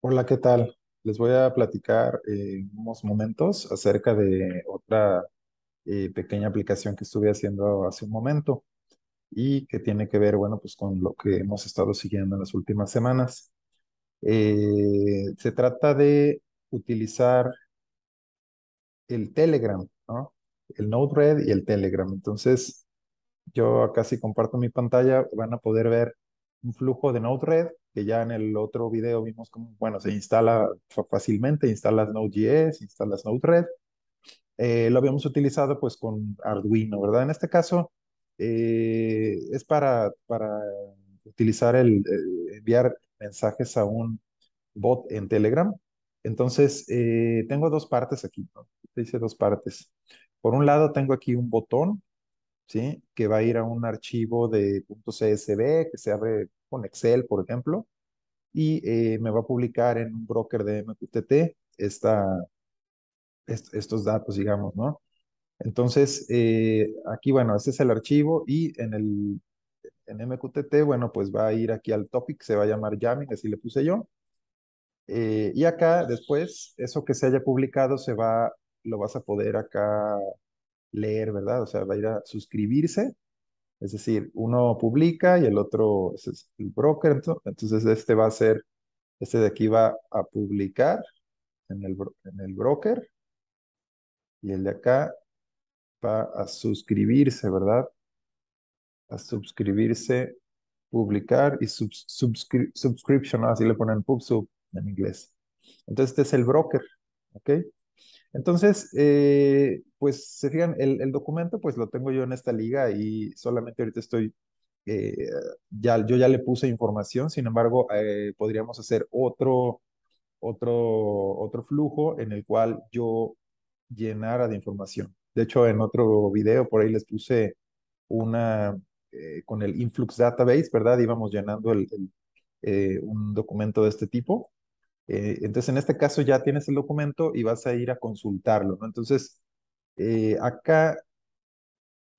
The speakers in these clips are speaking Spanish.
Hola, ¿qué tal? Les voy a platicar en eh, unos momentos acerca de otra eh, pequeña aplicación que estuve haciendo hace un momento y que tiene que ver, bueno, pues con lo que hemos estado siguiendo en las últimas semanas. Eh, se trata de utilizar el Telegram, ¿no? El Node-RED y el Telegram. Entonces, yo acá si comparto mi pantalla, van a poder ver un flujo de Node-RED que ya en el otro video vimos como, bueno, se instala fácilmente, instalas Node.js, instalas Node-RED. Eh, lo habíamos utilizado pues con Arduino, ¿verdad? En este caso eh, es para, para utilizar el, eh, enviar mensajes a un bot en Telegram. Entonces, tengo dos partes aquí, ¿no? Te dos partes. Por un lado, tengo aquí un botón, ¿sí? Que va a ir a un archivo de .csv que se abre con Excel, por ejemplo, y eh, me va a publicar en un broker de MQTT estos datos, digamos, ¿no? Entonces, eh, aquí, bueno, este es el archivo y en el en MQTT, bueno, pues va a ir aquí al topic, se va a llamar Jamming, así le puse yo. Eh, y acá después, eso que se haya publicado se va, lo vas a poder acá leer, ¿verdad? O sea, va a ir a suscribirse es decir, uno publica y el otro es el broker. Entonces, este va a ser, este de aquí va a publicar en el, en el broker y el de acá va a suscribirse, ¿verdad? A suscribirse, publicar y subscription, así le ponen sub en inglés. Entonces este es el broker, ¿ok? Entonces, eh, pues se fijan, el, documento pues lo tengo yo en esta liga y solamente ahorita estoy, eh, ya, yo ya le puse información, sin embargo, eh, podríamos hacer otro, otro, otro flujo en el cual yo llenara de información. De hecho, en otro video por ahí les puse una eh, con el Influx Database, ¿verdad? Íbamos llenando un documento de este tipo. entonces, en este caso ya tienes el documento y vas a ir a consultarlo, ¿no? Entonces, eh, acá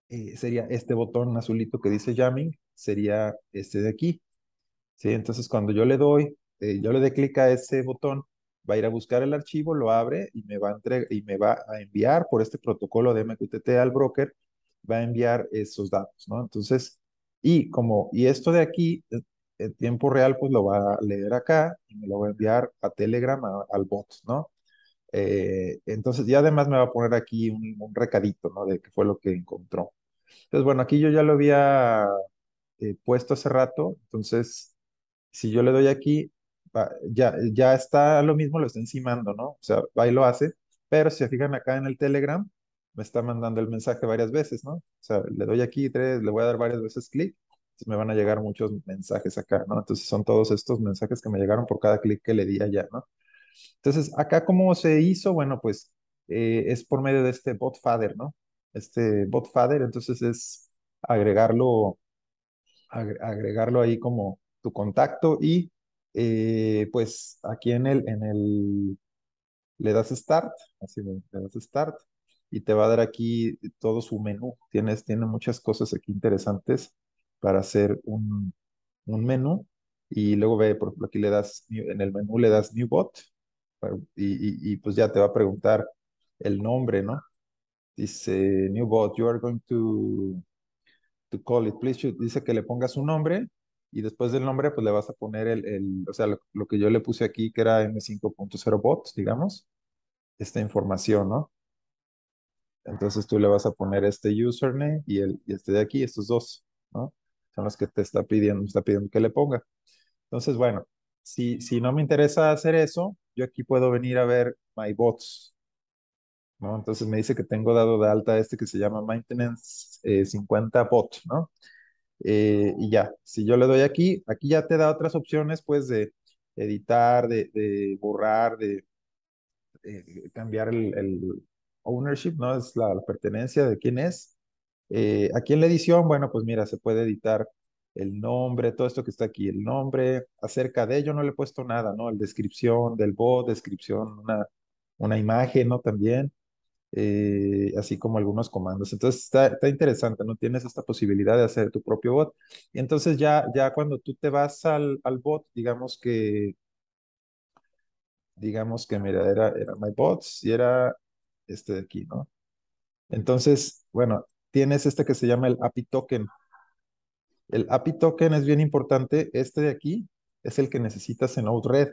eh, sería este botón azulito que dice jamming, sería este de aquí. ¿sí? Entonces cuando yo le doy, eh, yo le doy clic a ese botón, va a ir a buscar el archivo, lo abre y me va a, entregar, y me va a enviar por este protocolo de MQTT al broker, va a enviar esos datos, ¿no? Entonces, y como, y esto de aquí, en tiempo real, pues lo va a leer acá y me lo va a enviar a Telegram, al bot, ¿no? Eh, entonces, y además me va a poner aquí un, recadito, ¿no? De qué fue lo que encontró. Entonces, bueno, aquí yo ya lo había eh, puesto hace rato, entonces, si yo le doy aquí, ya, ya está lo mismo, lo está encimando, ¿no? O sea, ahí lo hace, pero si se fijan acá en el Telegram, me está mandando el mensaje varias veces, ¿no? O sea, le doy aquí tres, le voy a dar varias veces clic, me van a llegar muchos mensajes acá, ¿no? Entonces son todos estos mensajes que me llegaron por cada clic que le di allá, ¿no? Entonces, acá cómo se hizo, bueno, pues eh, es por medio de este bot father, ¿no? Este bot father, entonces es agregarlo, agregarlo ahí como tu contacto y eh, pues aquí en el, en el, le das start, así le, das start y te va a dar aquí todo su menú. Tienes, tiene muchas cosas aquí interesantes para hacer un, un menú. Y luego ve, por ejemplo, aquí le das, en el menú le das New Bot y, y, pues ya te va a preguntar el nombre, ¿no? Dice, new bot, you are going to, to call it, please Dice que le pongas un nombre y después del nombre pues le vas a poner el, el o sea, lo, que yo le puse aquí que era M5.0 bot, digamos, esta información, ¿no? Entonces tú le vas a poner este username y, el, y este de aquí, estos dos, ¿no? Son los que te está pidiendo, está pidiendo que le ponga. Entonces, bueno, si, si no me interesa hacer eso, yo aquí puedo venir a ver my bots, ¿no? Entonces me dice que tengo dado de alta este que se llama maintenance 50 eh, bot, ¿no? Eh, y ya, si yo le doy aquí, aquí ya te da otras opciones, pues, de editar, de, borrar, de, cambiar el, ownership, ¿no? Es la, pertenencia de quién es. Eh, aquí en la edición, bueno, pues mira, se puede editar el nombre, todo esto que está aquí, el nombre, acerca de ello no le he puesto nada, ¿no? El descripción del bot, descripción, una, una imagen, ¿no? También, eh, así como algunos comandos. Entonces está, interesante, ¿no? Tienes esta posibilidad de hacer tu propio bot. Y entonces ya, ya cuando tú te vas al, al bot, digamos que, digamos que, mira, era, era my bots y era este de aquí, ¿no? Entonces, bueno, tienes este que se llama el API token, el API token es bien importante. Este de aquí es el que necesitas en Outred.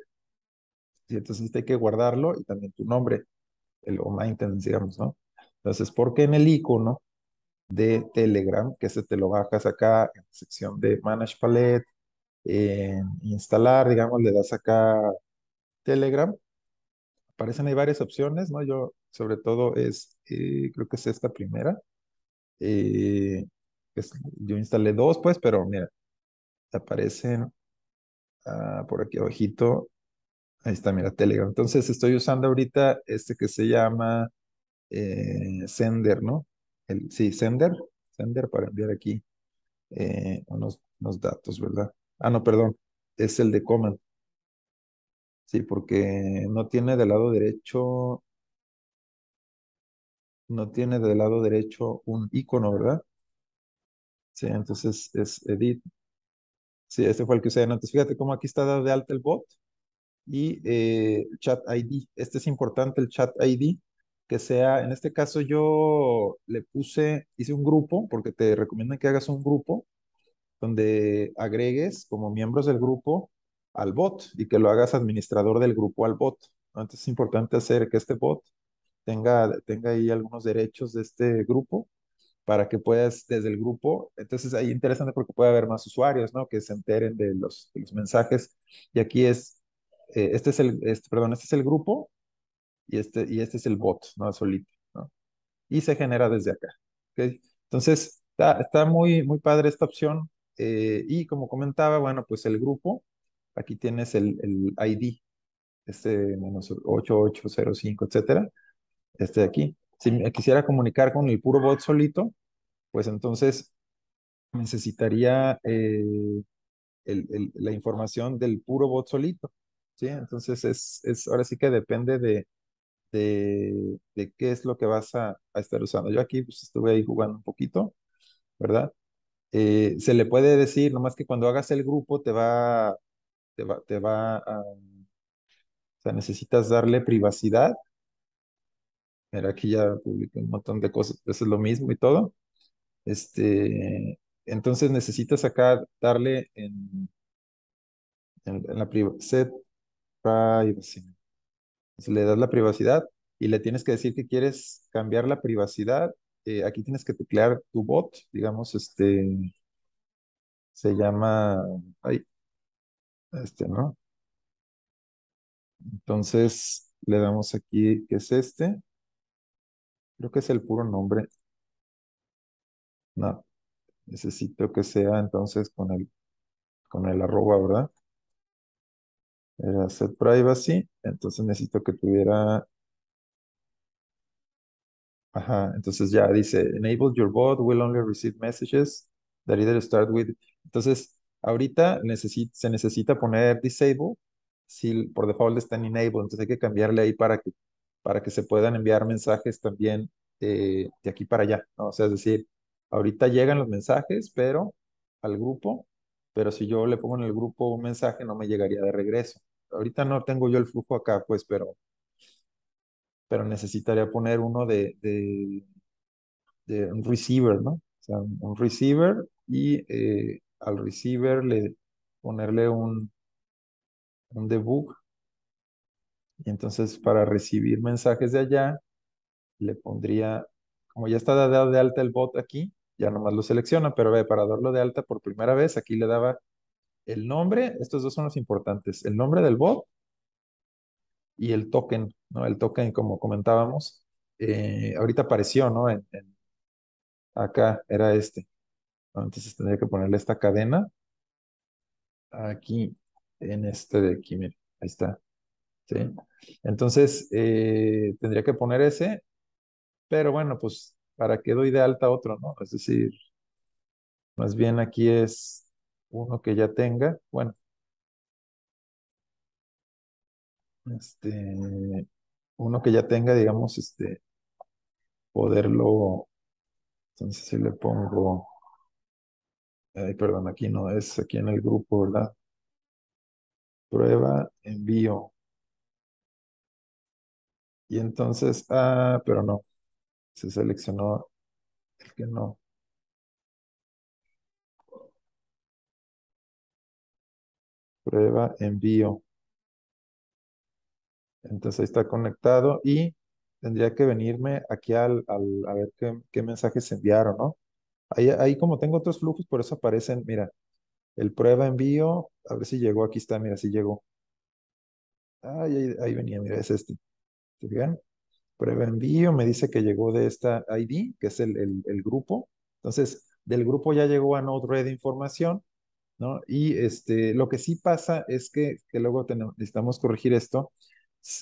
entonces este hay que guardarlo y también tu nombre, el o digamos, ¿no? Entonces, porque en el icono de Telegram, que se te lo bajas acá en la sección de Manage Palette, en instalar, digamos, le das acá Telegram, aparecen ahí varias opciones, ¿no? Yo sobre todo es, eh, creo que es esta primera. Eh, yo instalé dos, pues, pero mira, aparecen ah, por aquí abajito. Ahí está, mira, Telegram. Entonces estoy usando ahorita este que se llama eh, Sender, ¿no? El, sí, Sender. Sender para enviar aquí eh, unos, unos datos, ¿verdad? Ah, no, perdón. Es el de Command. Sí, porque no tiene del lado derecho, no tiene del lado derecho un icono, ¿verdad? Sí, entonces es edit. Sí, este fue el que usé antes. Fíjate cómo aquí está dado de alta el bot y eh, chat ID. Este es importante, el chat ID, que sea, en este caso yo le puse, hice un grupo, porque te recomiendan que hagas un grupo donde agregues como miembros del grupo al bot y que lo hagas administrador del grupo al bot. Entonces es importante hacer que este bot tenga, tenga ahí algunos derechos de este grupo para que puedas desde el grupo, entonces ahí interesante porque puede haber más usuarios, ¿no? Que se enteren de los, los mensajes. Y aquí es, eh, este es el, este, perdón, este es el grupo y este, y este es el bot, ¿no? Solito, ¿no? Y se genera desde acá, Entonces, está, está, muy, muy padre esta opción. Eh, y como comentaba, bueno, pues el grupo, aquí tienes el, el ID, este menos 8805, etcétera, este de aquí si quisiera comunicar con el puro bot solito, pues entonces necesitaría eh, la información del puro bot solito. ¿sí? Entonces, es, ahora sí que depende de, de, qué es lo que vas a, estar usando. Yo aquí pues, estuve ahí jugando un poquito, ¿verdad? Eh, se le puede decir, nomás que cuando hagas el grupo te va, te va, te va a... O sea, necesitas darle privacidad Mira, aquí ya publicó un montón de cosas, eso es lo mismo y todo. Este, entonces necesitas acá darle en, en, la set privacy. Entonces, le das la privacidad y le tienes que decir que quieres cambiar la privacidad. Eh, aquí tienes que teclear tu bot, digamos, este, se llama, ay, este, ¿no? Entonces le damos aquí que es este. Creo que es el puro nombre. No, necesito que sea entonces con el, con el arroba, ¿verdad? Era set privacy, entonces necesito que tuviera... Ajá, entonces ya dice, enable your bot, will only receive messages that either start with... Entonces, ahorita se necesita poner disable si por default está en enable, entonces hay que cambiarle ahí para que para que se puedan enviar mensajes también eh, de aquí para allá, O sea, es decir, ahorita llegan los mensajes, pero al grupo, pero si yo le pongo en el grupo un mensaje, no me llegaría de regreso. Ahorita no tengo yo el flujo acá, pues, pero, pero necesitaría poner uno de, de, un receiver, ¿no? O sea, un receiver y eh, al receiver le ponerle un, un debug y entonces para recibir mensajes de allá, le pondría, como ya está dado de alta el bot aquí, ya nomás lo selecciona, pero ve, para darlo de alta por primera vez, aquí le daba el nombre, estos dos son los importantes, el nombre del bot y el token, ¿no? El token, como comentábamos, eh, ahorita apareció, ¿no? En, acá era este. Entonces tendría que ponerle esta cadena aquí en este de aquí, mira ahí está. ¿sí? Entonces, eh, tendría que poner ese, pero bueno, pues, ¿para que doy de alta otro, no? Es decir, más bien aquí es uno que ya tenga, bueno. Este, uno que ya tenga, digamos, este, poderlo, entonces si le pongo, ay, perdón, aquí no es, aquí en el grupo, ¿verdad? Prueba, envío, y entonces, ah, pero no. Se seleccionó el que no. Prueba, envío. Entonces ahí está conectado y tendría que venirme aquí al, al a ver qué, qué, mensajes enviaron, ¿no? Ahí, como tengo otros flujos, por eso aparecen, mira, el prueba envío, a ver si llegó, aquí está, mira, si llegó. ahí, ahí venía, mira, es este. ¿Sí bien? Prueba envío, me dice que llegó de esta ID, que es el, el, grupo. Entonces, del grupo ya llegó a Node-RED información, ¿no? Y este, lo que sí pasa es que, que luego necesitamos corregir esto,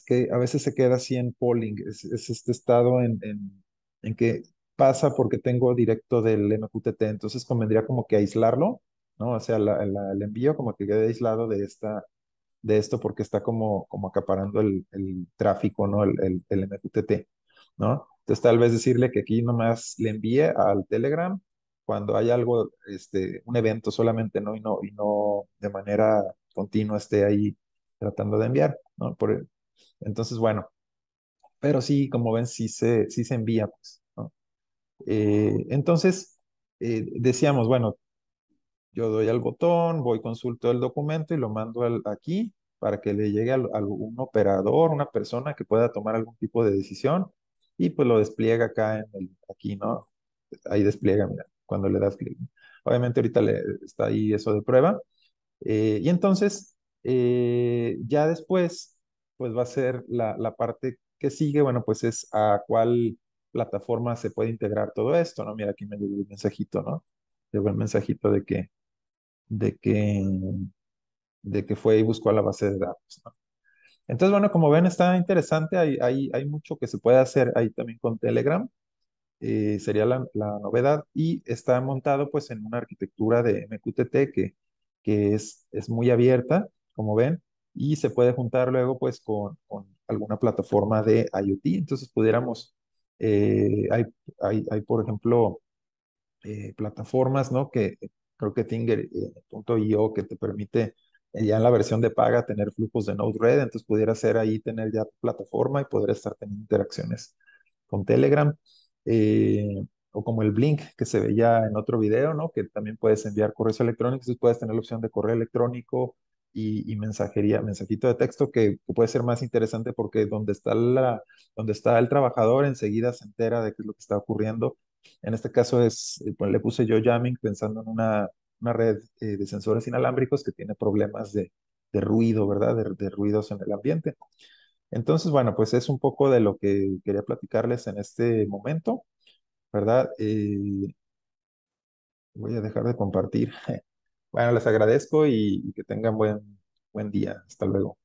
que a veces se queda así en polling, es, este estado en, en, que pasa porque tengo directo del MQTT, entonces convendría como que aislarlo, ¿no? O sea, el envío como que quede aislado de esta de esto porque está como, como acaparando el, tráfico, ¿no? El, el, MQTT, ¿no? Entonces tal vez decirle que aquí nomás le envíe al Telegram cuando hay algo, este, un evento solamente, ¿no? Y no, y no de manera continua esté ahí tratando de enviar, ¿no? Por, entonces, bueno, pero sí, como ven, sí se, sí se envía, pues, ¿no? Eh, entonces, eh, decíamos, bueno, yo doy al botón, voy, consulto el documento y lo mando aquí para que le llegue a, algún operador, una persona que pueda tomar algún tipo de decisión y pues lo despliega acá en el, aquí, ¿no? Ahí despliega, mira, cuando le das clic. Obviamente ahorita le, está ahí eso de prueba. Eh, y entonces, eh, ya después, pues va a ser la, la parte que sigue, bueno, pues es a cuál plataforma se puede integrar todo esto, ¿no? Mira, aquí me llegó el mensajito, ¿no? Llegó el mensajito de que de que, de que fue y buscó la base de datos. Entonces, bueno, como ven, está interesante, hay, hay, hay, mucho que se puede hacer ahí también con Telegram, eh, sería la, novedad, y está montado pues en una arquitectura de MQTT que, que es, es muy abierta, como ven, y se puede juntar luego pues con, con alguna plataforma de IoT, entonces pudiéramos, eh, hay, hay, por ejemplo, eh, plataformas, ¿no? Que Creo que eh, que te permite eh, ya en la versión de paga tener flujos de Node-RED, entonces pudiera ser ahí tener ya plataforma y poder estar teniendo interacciones con Telegram, eh, o como el Blink que se veía en otro video, ¿no? Que también puedes enviar correos electrónicos, puedes tener la opción de correo electrónico y, y mensajería, mensajito de texto que, que, puede ser más interesante porque donde está, la, donde está el trabajador enseguida se entera de qué es lo que está ocurriendo en este caso es, eh, pues, le puse yo jamming pensando en una, una red eh, de sensores inalámbricos que tiene problemas de, de ruido, ¿verdad? De, ruidos en el ambiente. Entonces, bueno, pues es un poco de lo que quería platicarles en este momento, ¿verdad? Eh, voy a dejar de compartir. Bueno, les agradezco y, y que tengan buen, buen día. Hasta luego.